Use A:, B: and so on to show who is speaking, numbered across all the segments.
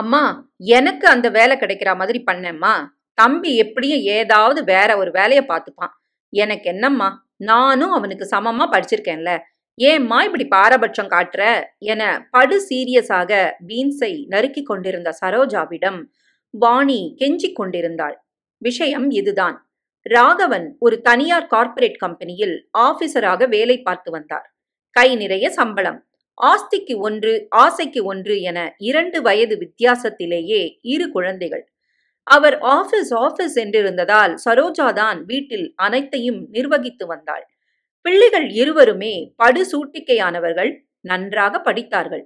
A: அம்மா எனக்கு அந்த வேலை கிடைக்கிற மாதிரி பண்ணம்மா தம்பி எப்படியும் ஏதாவது வேற ஒரு வேலையை பார்த்துப்பான் எனக்கு என்னம்மா நானும் அவனுக்கு சமமா படிச்சிருக்கேன்ல ஏம்மா இப்படி பாரபட்சம் காட்டுற என படு சீரியஸாக பீன்ஸை நறுக்கி கொண்டிருந்த சரோஜாவிடம் வாணி கெஞ்சிக் கொண்டிருந்தாள் விஷயம் இதுதான் ராகவன் ஒரு தனியார் கார்ப்பரேட் கம்பெனியில் ஆபீசராக வேலை பார்த்து வந்தார் கை நிறைய சம்பளம் ஆஸ்திக்கு ஒன்று ஆசைக்கு ஒன்று என இரண்டு வயது வித்தியாசத்திலேயே இரு குழந்தைகள் அவர் ஆபீஸ் ஆபீஸ் என்றிருந்ததால் சரோஜா தான் வீட்டில் அனைத்தையும் நிர்வகித்து வந்தாள் பிள்ளைகள் இருவருமே படு சூட்டிக்கையானவர்கள் நன்றாக படித்தார்கள்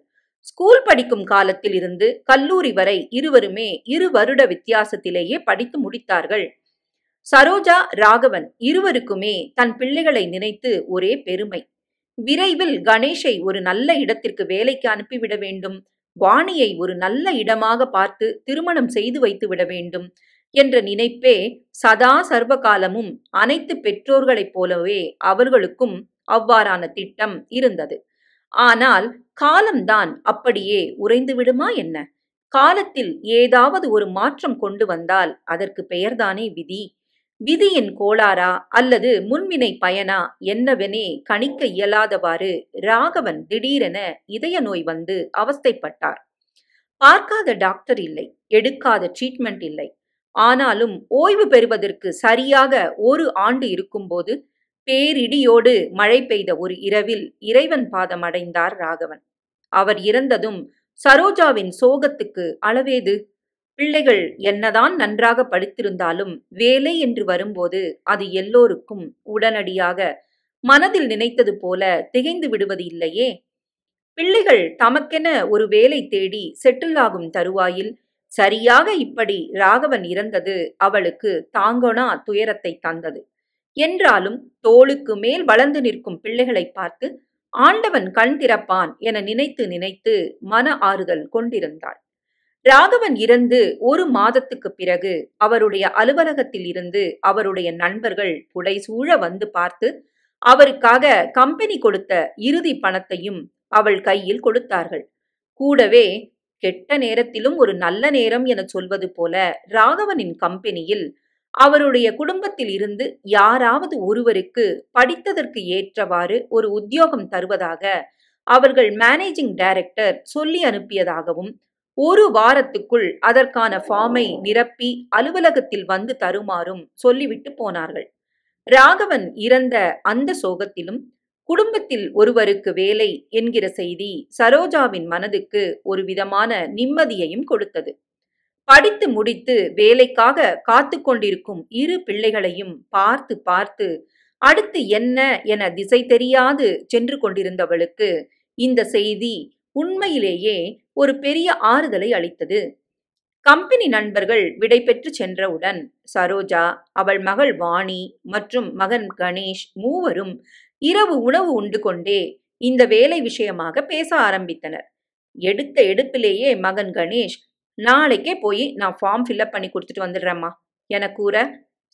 A: ஸ்கூல் படிக்கும் காலத்தில் இருந்து கல்லூரி வரை இருவருமே இரு வருட வித்தியாசத்திலேயே படித்து முடித்தார்கள் சரோஜா ராகவன் இருவருக்குமே தன் பிள்ளைகளை நினைத்து ஒரே பெருமை விரைவில் கணேஷை ஒரு நல்ல இடத்திற்கு வேலைக்கு அனுப்பிவிட வேண்டும் வாணியை ஒரு நல்ல இடமாக பார்த்து திருமணம் செய்து வைத்து விட வேண்டும் என்ற நினைப்பே சதா சர்வகாலமும் அனைத்து பெற்றோர்களைப் போலவே அவர்களுக்கும் அவ்வாறான திட்டம் இருந்தது ஆனால் காலம்தான் அப்படியே உறைந்து விடுமா என்ன காலத்தில் ஏதாவது ஒரு மாற்றம் கொண்டு வந்தால் அதற்கு பெயர்தானே விதி விதியின் கோளாரா அல்லது முன்வினை பயனா என்னவெனே கணிக்க இயலாதவாறு ராகவன் திடீரென இதய நோய் வந்து அவஸ்தைப்பட்டார் பார்க்காத டாக்டர் இல்லை எடுக்காத ட்ரீட்மெண்ட் இல்லை ஆனாலும் ஓய்வு பெறுவதற்கு சரியாக ஒரு ஆண்டு இருக்கும்போது பேரிடியோடு மழை பெய்த ஒரு இரவில் இறைவன் பாதம் அடைந்தார் ராகவன் அவர் இறந்ததும் சரோஜாவின் சோகத்துக்கு அளவேது பிள்ளைகள் என்னதான் நன்றாக படித்திருந்தாலும் வேலை என்று வரும்போது அது எல்லோருக்கும் உடனடியாக மனதில் நினைத்தது போல திகைந்து விடுவது இல்லையே பிள்ளைகள் தமக்கென ஒரு வேலை தேடி செட்டில் ஆகும் தருவாயில் சரியாக இப்படி ராகவன் இறந்தது அவளுக்கு தாங்கோனா துயரத்தை தந்தது என்றாலும் தோளுக்கு மேல் வளர்ந்து நிற்கும் பிள்ளைகளை பார்த்து ஆண்டவன் கண் திறப்பான் என நினைத்து நினைத்து மன ஆறுதல் கொண்டிருந்தாள் ராகவன் இறந்து ஒரு மாதத்துக்கு பிறகு அவருடைய அலுவலகத்தில் இருந்து அவருடைய நண்பர்கள் சூழ வந்து பார்த்து அவருக்காக கம்பெனி கொடுத்த இறுதி பணத்தையும் அவள் கையில் கொடுத்தார்கள் கூடவே கெட்ட நேரத்திலும் ஒரு நல்ல நேரம் என சொல்வது போல ராகவனின் கம்பெனியில் அவருடைய குடும்பத்தில் இருந்து யாராவது ஒருவருக்கு படித்ததற்கு ஏற்றவாறு ஒரு உத்தியோகம் தருவதாக அவர்கள் மேனேஜிங் டைரக்டர் சொல்லி அனுப்பியதாகவும் ஒரு வாரத்துக்குள் அதற்கான ஃபார்மை நிரப்பி அலுவலகத்தில் வந்து தருமாறும் சொல்லிவிட்டு போனார்கள் ராகவன் இறந்த அந்த சோகத்திலும் குடும்பத்தில் ஒருவருக்கு வேலை என்கிற செய்தி சரோஜாவின் மனதுக்கு ஒரு விதமான நிம்மதியையும் கொடுத்தது படித்து முடித்து வேலைக்காக காத்து கொண்டிருக்கும் இரு பிள்ளைகளையும் பார்த்து பார்த்து அடுத்து என்ன என திசை தெரியாது சென்று கொண்டிருந்தவளுக்கு இந்த செய்தி உண்மையிலேயே ஒரு பெரிய ஆறுதலை அளித்தது கம்பெனி நண்பர்கள் விடை பெற்று சென்றவுடன் சரோஜா அவள் மகள் வாணி மற்றும் மகன் கணேஷ் மூவரும் இரவு உணவு உண்டு கொண்டே இந்த வேலை விஷயமாக பேச ஆரம்பித்தனர் எடுத்த எடுப்பிலேயே மகன் கணேஷ் நாளைக்கே போய் நான் ஃபார்ம் ஃபில்அப் பண்ணி கொடுத்துட்டு வந்துடுறேம்மா என கூற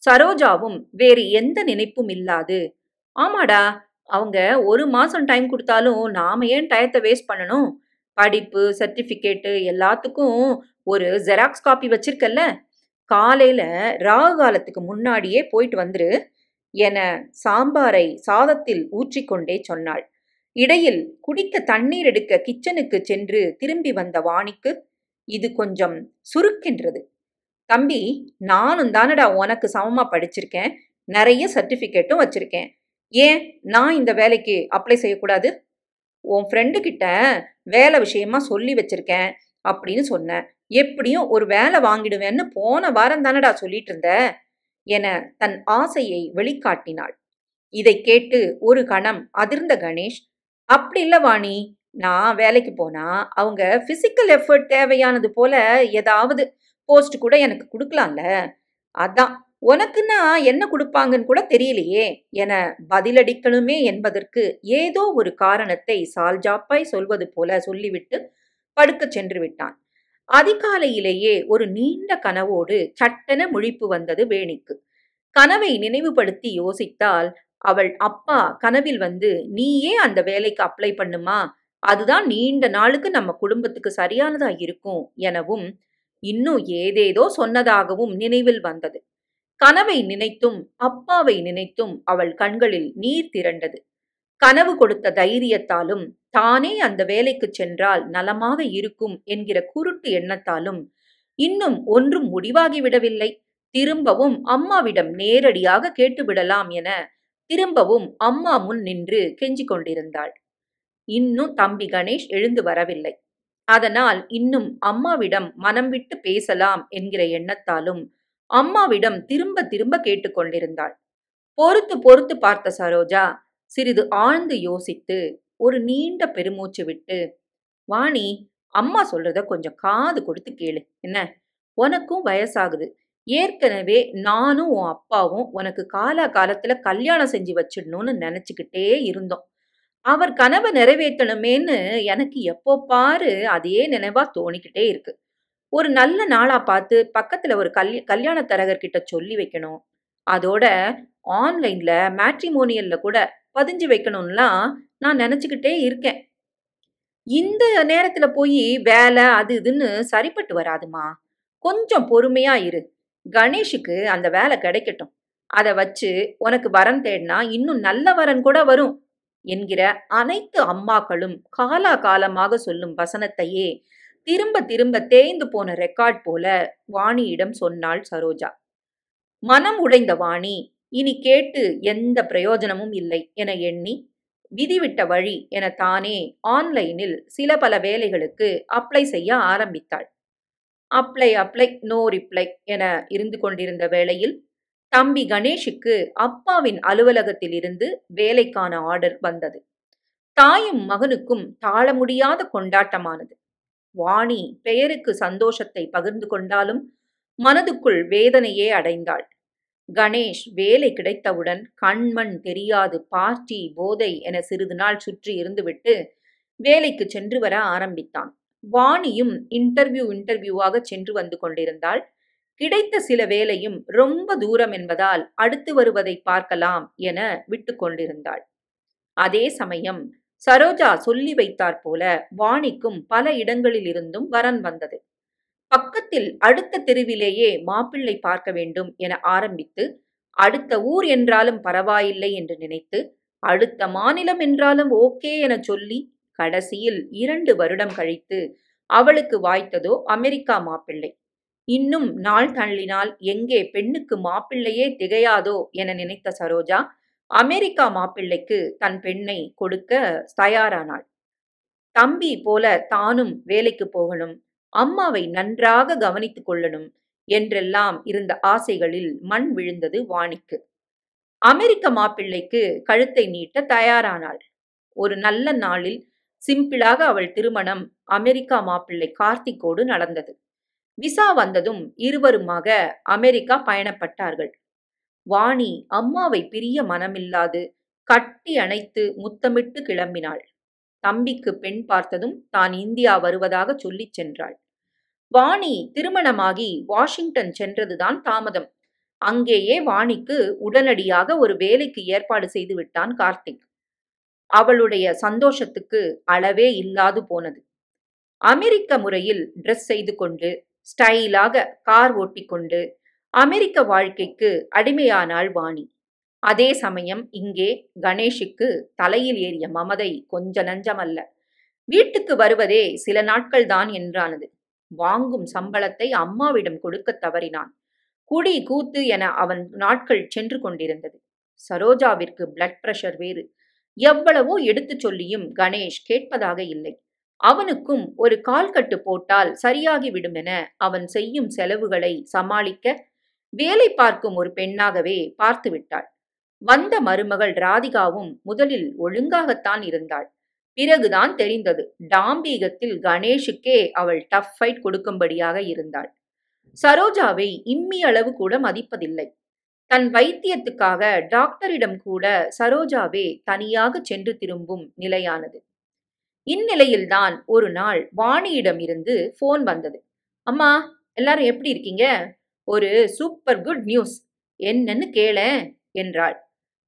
A: சரோஜாவும் வேறு எந்த நினைப்பும் இல்லாது ஆமாடா அவங்க ஒரு மாதம் டைம் கொடுத்தாலும் நாம் ஏன் டயத்தை வேஸ்ட் பண்ணணும் படிப்பு சர்டிஃபிகேட்டு எல்லாத்துக்கும் ஒரு ஜெராக்ஸ் காப்பி வச்சிருக்கல்ல காலையில் ராகு காலத்துக்கு முன்னாடியே போயிட்டு வந்துரு என சாம்பாரை சாதத்தில் ஊற்றிக்கொண்டே சொன்னாள் இடையில் குடிக்க தண்ணீர் எடுக்க கிச்சனுக்கு சென்று திரும்பி வந்த வாணிக்கு இது கொஞ்சம் சுருக்கின்றது தம்பி நானும் தானடா உனக்கு சமமாக படிச்சிருக்கேன் நிறைய சர்டிஃபிகேட்டும் வச்சிருக்கேன் ஏன் நான் இந்த வேலைக்கு அப்ளை செய்யக்கூடாது உன் ஃப்ரெண்டு கிட்ட வேலை விஷயமா சொல்லி வச்சிருக்கேன் அப்படின்னு சொன்னேன் எப்படியும் ஒரு வேலை வாங்கிடுவேன்னு போன வாரம் தானடா சொல்லிட்டு இருந்த என தன் ஆசையை வெளிக்காட்டினாள் இதை கேட்டு ஒரு கணம் அதிர்ந்த கணேஷ் அப்படி இல்லை வாணி நான் வேலைக்கு போனா அவங்க ஃபிசிக்கல் எஃபர்ட் தேவையானது போல ஏதாவது போஸ்ட் கூட எனக்கு கொடுக்கலாம்ல அதான் உனக்குன்னா என்ன கொடுப்பாங்கன்னு கூட தெரியலையே என பதிலடிக்கணுமே என்பதற்கு ஏதோ ஒரு காரணத்தை சால்ஜாப்பாய் சொல்வது போல சொல்லிவிட்டு படுக்க சென்று விட்டான் அதிகாலையிலேயே ஒரு நீண்ட கனவோடு சட்டென முழிப்பு வந்தது வேணிக்கு கனவை நினைவுபடுத்தி யோசித்தால் அவள் அப்பா கனவில் வந்து நீயே அந்த வேலைக்கு அப்ளை பண்ணுமா அதுதான் நீண்ட நாளுக்கு நம்ம குடும்பத்துக்கு சரியானதா இருக்கும் எனவும் இன்னும் ஏதேதோ சொன்னதாகவும் நினைவில் வந்தது கனவை நினைத்தும் அப்பாவை நினைத்தும் அவள் கண்களில் நீர் திரண்டது கனவு கொடுத்த தைரியத்தாலும் தானே அந்த வேலைக்கு சென்றால் நலமாக இருக்கும் என்கிற குருட்டு எண்ணத்தாலும் இன்னும் ஒன்றும் முடிவாகிவிடவில்லை திரும்பவும் அம்மாவிடம் நேரடியாக கேட்டுவிடலாம் என திரும்பவும் அம்மா முன் நின்று கெஞ்சிக் கொண்டிருந்தாள் இன்னும் தம்பி கணேஷ் எழுந்து வரவில்லை அதனால் இன்னும் அம்மாவிடம் மனம் விட்டு பேசலாம் என்கிற எண்ணத்தாலும் அம்மாவிடம் திரும்ப திரும்ப கேட்டுக்கொண்டிருந்தாள் பொறுத்து பொறுத்து பார்த்த சரோஜா சிறிது ஆழ்ந்து யோசித்து ஒரு நீண்ட பெருமூச்சு விட்டு வாணி அம்மா சொல்றத கொஞ்சம் காது கொடுத்து கேளு என்ன உனக்கும் வயசாகுது ஏற்கனவே நானும் உன் அப்பாவும் உனக்கு காலா காலத்துல கல்யாணம் செஞ்சு வச்சிடணும்னு நினைச்சுக்கிட்டே இருந்தோம் அவர் கனவை நிறைவேற்றணுமேன்னு எனக்கு எப்போ பாரு அதே நினைவா தோணிக்கிட்டே இருக்கு ஒரு நல்ல நாளாக பார்த்து பக்கத்தில் ஒரு கல் கல்யாண தரகர்கிட்ட சொல்லி வைக்கணும் அதோட ஆன்லைனில் மேட்ரிமோனியலில் கூட பதிஞ்சு வைக்கணும்லாம் நான் நினச்சிக்கிட்டே இருக்கேன் இந்த நேரத்தில் போய் வேலை அது இதுன்னு சரிப்பட்டு வராதுமா கொஞ்சம் பொறுமையாக இரு கணேஷுக்கு அந்த வேலை கிடைக்கட்டும் அதை வச்சு உனக்கு வரன் தேடினா இன்னும் நல்ல வரன் கூட வரும் என்கிற அனைத்து அம்மாக்களும் காலா காலமாக சொல்லும் வசனத்தையே திரும்ப திரும்ப தேய்ந்து போன ரெக்கார்ட் போல வாணியிடம் சொன்னாள் சரோஜா மனம் உடைந்த வாணி இனி கேட்டு எந்த பிரயோஜனமும் இல்லை என எண்ணி விதிவிட்ட வழி என தானே ஆன்லைனில் சில பல வேலைகளுக்கு அப்ளை செய்ய ஆரம்பித்தாள் அப்ளை அப்ளை நோ ரிப்ளை என இருந்து கொண்டிருந்த வேளையில் தம்பி கணேஷுக்கு அப்பாவின் அலுவலகத்தில் இருந்து வேலைக்கான ஆர்டர் வந்தது தாயும் மகனுக்கும் தாழ முடியாத கொண்டாட்டமானது வாணி பெயருக்கு சந்தோஷத்தை பகிர்ந்து கொண்டாலும் மனதுக்குள் வேதனையே அடைந்தாள் கணேஷ் வேலை கிடைத்தவுடன் கண்மண் தெரியாது பார்ட்டி போதை என சிறிது நாள் சுற்றி இருந்துவிட்டு வேலைக்கு சென்று வர ஆரம்பித்தான் வாணியும் இன்டர்வியூ இன்டர்வியூவாக சென்று வந்து கொண்டிருந்தாள் கிடைத்த சில வேலையும் ரொம்ப தூரம் என்பதால் அடுத்து வருவதை பார்க்கலாம் என விட்டு கொண்டிருந்தாள் அதே சமயம் சரோஜா சொல்லி வைத்தாற் போல வாணிக்கும் பல இடங்களிலிருந்தும் வரன் வந்தது பக்கத்தில் அடுத்த தெருவிலேயே மாப்பிள்ளை பார்க்க வேண்டும் என ஆரம்பித்து அடுத்த ஊர் என்றாலும் பரவாயில்லை என்று நினைத்து அடுத்த மாநிலம் என்றாலும் ஓகே என சொல்லி கடைசியில் இரண்டு வருடம் கழித்து அவளுக்கு வாய்த்ததோ அமெரிக்கா மாப்பிள்ளை இன்னும் நாள் தள்ளினால் எங்கே பெண்ணுக்கு மாப்பிள்ளையே திகையாதோ என நினைத்த சரோஜா அமெரிக்கா மாப்பிள்ளைக்கு தன் பெண்ணை கொடுக்க தயாரானாள் தம்பி போல தானும் வேலைக்கு போகணும் அம்மாவை நன்றாக கவனித்துக் கொள்ளணும் என்றெல்லாம் இருந்த ஆசைகளில் மண் விழுந்தது வாணிக்கு அமெரிக்க மாப்பிள்ளைக்கு கழுத்தை நீட்ட தயாரானாள் ஒரு நல்ல நாளில் சிம்பிளாக அவள் திருமணம் அமெரிக்கா மாப்பிள்ளை கார்த்திக்கோடு நடந்தது விசா வந்ததும் இருவருமாக அமெரிக்கா பயணப்பட்டார்கள் வாணி அம்மாவை பிரிய மனமில்லாது கட்டி அணைத்து முத்தமிட்டு கிளம்பினாள் தம்பிக்கு பெண் பார்த்ததும் தான் இந்தியா வருவதாக சொல்லிச் சென்றாள் வாணி திருமணமாகி வாஷிங்டன் சென்றதுதான் தாமதம் அங்கேயே வாணிக்கு உடனடியாக ஒரு வேலைக்கு ஏற்பாடு செய்து விட்டான் கார்த்திக் அவளுடைய சந்தோஷத்துக்கு அளவே இல்லாது போனது அமெரிக்க முறையில் ட்ரெஸ் செய்து கொண்டு ஸ்டைலாக கார் ஓட்டிக்கொண்டு அமெரிக்க வாழ்க்கைக்கு அடிமையானாள் வாணி அதே சமயம் இங்கே கணேஷுக்கு தலையில் ஏறிய மமதை கொஞ்ச நஞ்சமல்ல வீட்டுக்கு வருவதே சில நாட்கள் தான் என்றானது வாங்கும் சம்பளத்தை அம்மாவிடம் கொடுக்க தவறினான் குடி கூத்து என அவன் நாட்கள் சென்று கொண்டிருந்தது சரோஜாவிற்கு பிளட் பிரஷர் வேறு எவ்வளவோ எடுத்து சொல்லியும் கணேஷ் கேட்பதாக இல்லை அவனுக்கும் ஒரு கால்கட்டு போட்டால் சரியாகிவிடும் என அவன் செய்யும் செலவுகளை சமாளிக்க வேலை பார்க்கும் ஒரு பெண்ணாகவே பார்த்து விட்டாள் வந்த மருமகள் ராதிகாவும் முதலில் ஒழுங்காகத்தான் இருந்தாள் பிறகுதான் தெரிந்தது டாம்பீகத்தில் கணேஷுக்கே அவள் டஃப் ஃபைட் கொடுக்கும்படியாக இருந்தாள் சரோஜாவை இம்மி அளவு கூட மதிப்பதில்லை தன் வைத்தியத்துக்காக டாக்டரிடம் கூட சரோஜாவே தனியாக சென்று திரும்பும் நிலையானது இந்நிலையில்தான் ஒரு நாள் வாணியிடம் இருந்து போன் வந்தது அம்மா எல்லாரும் எப்படி இருக்கீங்க ஒரு சூப்பர் குட் நியூஸ் என்னன்னு கேள என்றாள்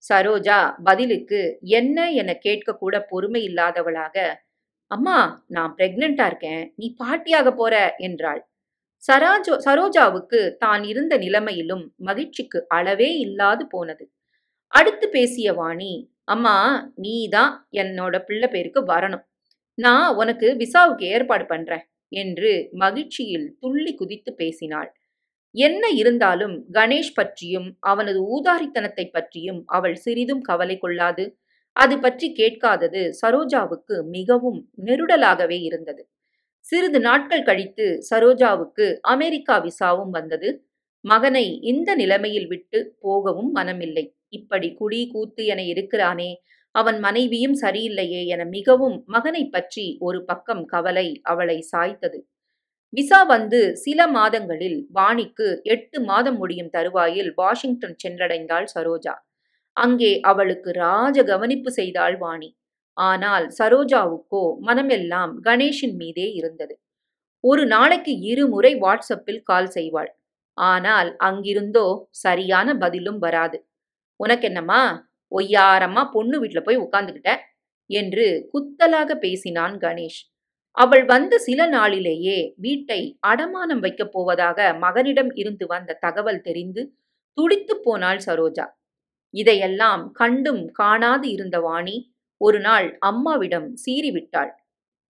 A: சரோஜா பதிலுக்கு என்ன என கேட்க கூட பொறுமை இல்லாதவளாக அம்மா நான் பிரெக்னண்டா இருக்கேன் நீ பாட்டியாக போற என்றாள் சராஜோ சரோஜாவுக்கு தான் இருந்த நிலைமையிலும் மகிழ்ச்சிக்கு அளவே இல்லாது போனது அடுத்து பேசிய வாணி அம்மா நீ தான் என்னோட பிள்ளை பேருக்கு வரணும் நான் உனக்கு விசாவுக்கு ஏற்பாடு பண்றேன் என்று மகிழ்ச்சியில் துள்ளி குதித்து பேசினாள் என்ன இருந்தாலும் கணேஷ் பற்றியும் அவனது ஊதாரித்தனத்தை பற்றியும் அவள் சிறிதும் கவலை கொள்ளாது அது பற்றி கேட்காதது சரோஜாவுக்கு மிகவும் நெருடலாகவே இருந்தது சிறிது நாட்கள் கழித்து சரோஜாவுக்கு அமெரிக்கா விசாவும் வந்தது மகனை இந்த நிலைமையில் விட்டு போகவும் மனமில்லை இப்படி குடி கூத்து என இருக்கிறானே அவன் மனைவியும் சரியில்லையே என மிகவும் மகனை பற்றி ஒரு பக்கம் கவலை அவளை சாய்த்தது விசா வந்து சில மாதங்களில் வாணிக்கு எட்டு மாதம் முடியும் தருவாயில் வாஷிங்டன் சென்றடைந்தாள் சரோஜா அங்கே அவளுக்கு ராஜ கவனிப்பு செய்தாள் வாணி ஆனால் சரோஜாவுக்கோ மனமெல்லாம் கணேஷின் மீதே இருந்தது ஒரு நாளைக்கு இருமுறை வாட்ஸ்அப்பில் கால் செய்வாள் ஆனால் அங்கிருந்தோ சரியான பதிலும் வராது உனக்கென்னம்மா ஒய்யாரம்மா பொண்ணு வீட்டில் போய் உட்காந்துக்கிட்ட என்று குத்தலாக பேசினான் கணேஷ் அவள் வந்த சில நாளிலேயே வீட்டை அடமானம் வைக்கப் போவதாக மகனிடம் இருந்து வந்த தகவல் தெரிந்து துடித்து போனாள் சரோஜா இதையெல்லாம் கண்டும் காணாது இருந்த வாணி ஒரு நாள் அம்மாவிடம் சீறிவிட்டாள்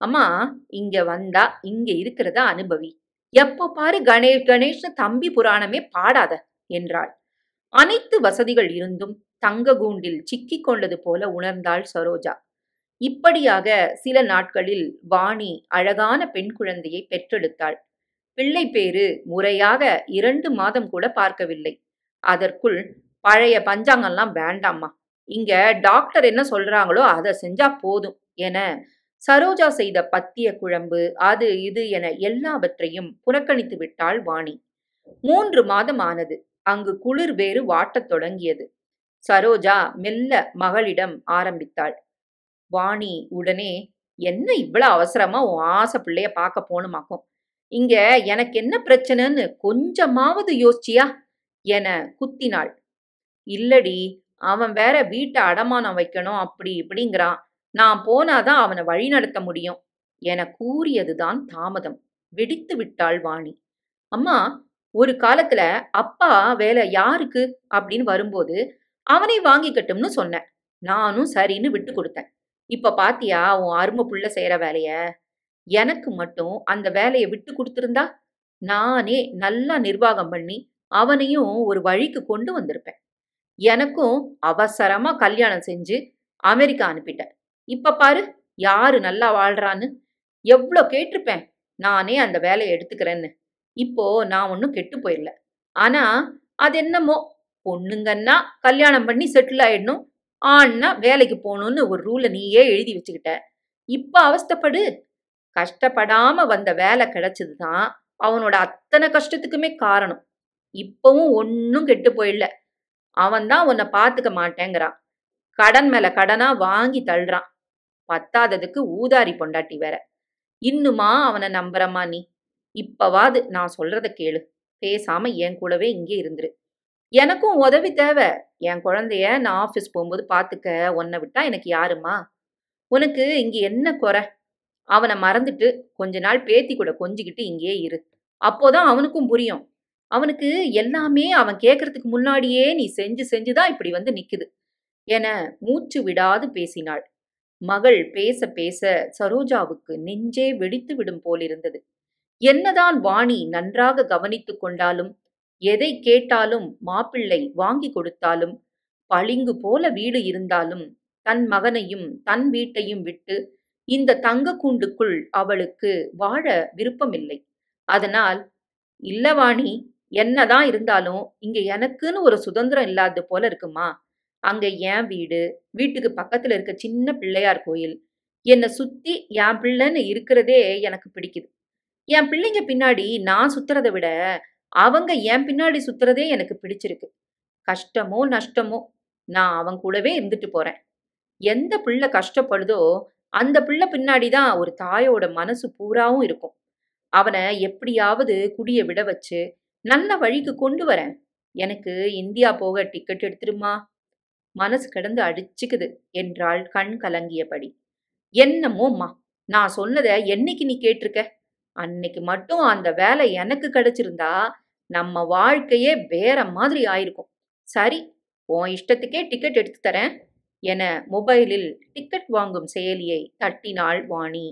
A: அம்மா இங்க வந்தா இங்க இருக்கிறத அனுபவி எப்ப பாரு கணேஷ் கணேஷ தம்பி புராணமே பாடாத என்றாள் அனைத்து வசதிகள் இருந்தும் தங்க கூண்டில் சிக்கிக் கொண்டது போல உணர்ந்தாள் சரோஜா இப்படியாக சில நாட்களில் வாணி அழகான பெண் குழந்தையை பெற்றெடுத்தாள் பிள்ளை பேரு முறையாக இரண்டு மாதம் கூட பார்க்கவில்லை அதற்குள் பழைய பஞ்சாங்கம்லாம் வேண்டாமா இங்க டாக்டர் என்ன சொல்றாங்களோ அதை செஞ்சா போதும் என சரோஜா செய்த பத்திய குழம்பு அது இது என எல்லாவற்றையும் புறக்கணித்து விட்டாள் வாணி மூன்று மாதம் ஆனது அங்கு குளிர் வேறு வாட்டத் தொடங்கியது சரோஜா மெல்ல மகளிடம் ஆரம்பித்தாள் வாணி உடனே என்ன இவ்வளோ அவசரமா உன் ஆசை பிள்ளைய பார்க்க போகணுமாக்கும் இங்க எனக்கு என்ன பிரச்சனைன்னு கொஞ்சமாவது யோசிச்சியா என குத்தினாள் இல்லடி அவன் வேற வீட்டை அடமானம் வைக்கணும் அப்படி இப்படிங்கிறான் நான் போனாதான் அவனை வழிநடத்த முடியும் என கூறியதுதான் தாமதம் வெடித்து விட்டாள் வாணி அம்மா ஒரு காலத்துல அப்பா வேலை யாருக்கு அப்படின்னு வரும்போது அவனை வாங்கிக்கட்டும்னு சொன்னேன் நானும் சரின்னு விட்டு கொடுத்தேன் இப்ப பாத்தியா உன் அருமை புள்ள செய்யற வேலைய எனக்கு மட்டும் அந்த வேலையை விட்டு கொடுத்துருந்தா நானே நல்லா நிர்வாகம் பண்ணி அவனையும் ஒரு வழிக்கு கொண்டு வந்திருப்பேன் எனக்கும் அவசரமா கல்யாணம் செஞ்சு அமெரிக்கா அனுப்பிட்டேன் இப்ப பாரு யாரு நல்லா வாழ்றான்னு எவ்வளோ கேட்டிருப்பேன் நானே அந்த வேலையை எடுத்துக்கிறேன்னு இப்போ நான் ஒன்றும் கெட்டு போயிடல ஆனா அது என்னமோ பொண்ணுங்கன்னா கல்யாணம் பண்ணி செட்டில் ஆயிடணும் ஆண்னா வேலைக்கு போகணும்னு ஒரு ரூலை நீயே எழுதி வச்சுக்கிட்ட இப்போ அவஸ்தப்படு கஷ்டப்படாம வந்த வேலை கிடைச்சது தான் அவனோட அத்தனை கஷ்டத்துக்குமே காரணம் இப்பவும் ஒன்றும் கெட்டு போயிடல அவன் தான் உன்னை பார்த்துக்க மாட்டேங்கிறான் கடன் மேல கடனா வாங்கி தள்ளுறான் பத்தாததுக்கு ஊதாரி பொண்டாட்டி வேற இன்னுமா அவனை நம்புறமா நீ இப்பவாது நான் சொல்றத கேளு பேசாம என் கூடவே இங்கே இருந்துரு எனக்கும் உதவி தேவை என் குழந்தைய நான் ஆஃபீஸ் போகும்போது பார்த்துக்க உன்னை விட்டா எனக்கு யாருமா உனக்கு இங்கே என்ன குறை அவனை மறந்துட்டு கொஞ்ச நாள் பேத்தி கூட கொஞ்சிக்கிட்டு இங்கேயே இரு அப்போதான் அவனுக்கும் புரியும் அவனுக்கு எல்லாமே அவன் கேட்கறதுக்கு முன்னாடியே நீ செஞ்சு செஞ்சுதான் இப்படி வந்து நிற்குது என மூச்சு விடாது பேசினாள் மகள் பேச பேச சரோஜாவுக்கு நெஞ்சே வெடித்து விடும் போலிருந்தது என்னதான் வாணி நன்றாக கவனித்து கொண்டாலும் எதை கேட்டாலும் மாப்பிள்ளை வாங்கி கொடுத்தாலும் பளிங்கு போல வீடு இருந்தாலும் தன் மகனையும் தன் வீட்டையும் விட்டு இந்த தங்க கூண்டுக்குள் அவளுக்கு வாழ விருப்பமில்லை அதனால் இல்லவாணி என்னதான் இருந்தாலும் இங்க எனக்குன்னு ஒரு சுதந்திரம் இல்லாத போல இருக்குமா அங்க என் வீடு வீட்டுக்கு பக்கத்துல இருக்க சின்ன பிள்ளையார் கோயில் என்னை சுத்தி என் பிள்ளைன்னு இருக்கிறதே எனக்கு பிடிக்குது என் பிள்ளைங்க பின்னாடி நான் சுத்துறதை விட அவங்க என் பின்னாடி சுத்துறதே எனக்கு பிடிச்சிருக்கு கஷ்டமோ நஷ்டமோ நான் அவங்க கூடவே இருந்துட்டு போறேன் எந்த பிள்ளை கஷ்டப்படுதோ அந்த பிள்ளை பின்னாடி தான் ஒரு தாயோட மனசு பூராவும் இருக்கும் அவனை எப்படியாவது குடிய விட வச்சு நல்ல வழிக்கு கொண்டு வரேன் எனக்கு இந்தியா போக டிக்கெட் எடுத்துருமா மனசு கிடந்து அடிச்சுக்குது என்றாள் கண் கலங்கியபடி என்னமோம்மா நான் சொன்னதை என்னைக்கு நீ கேட்டிருக்க அன்னைக்கு மட்டும் அந்த வேலை எனக்கு கிடைச்சிருந்தா நம்ம வாழ்க்கையே வேற மாதிரி ஆயிருக்கும் சரி உன் இஷ்டத்துக்கே டிக்கெட் எடுத்து தரேன் என மொபைலில் டிக்கெட் வாங்கும் செயலியை தட்டினாள் வாணி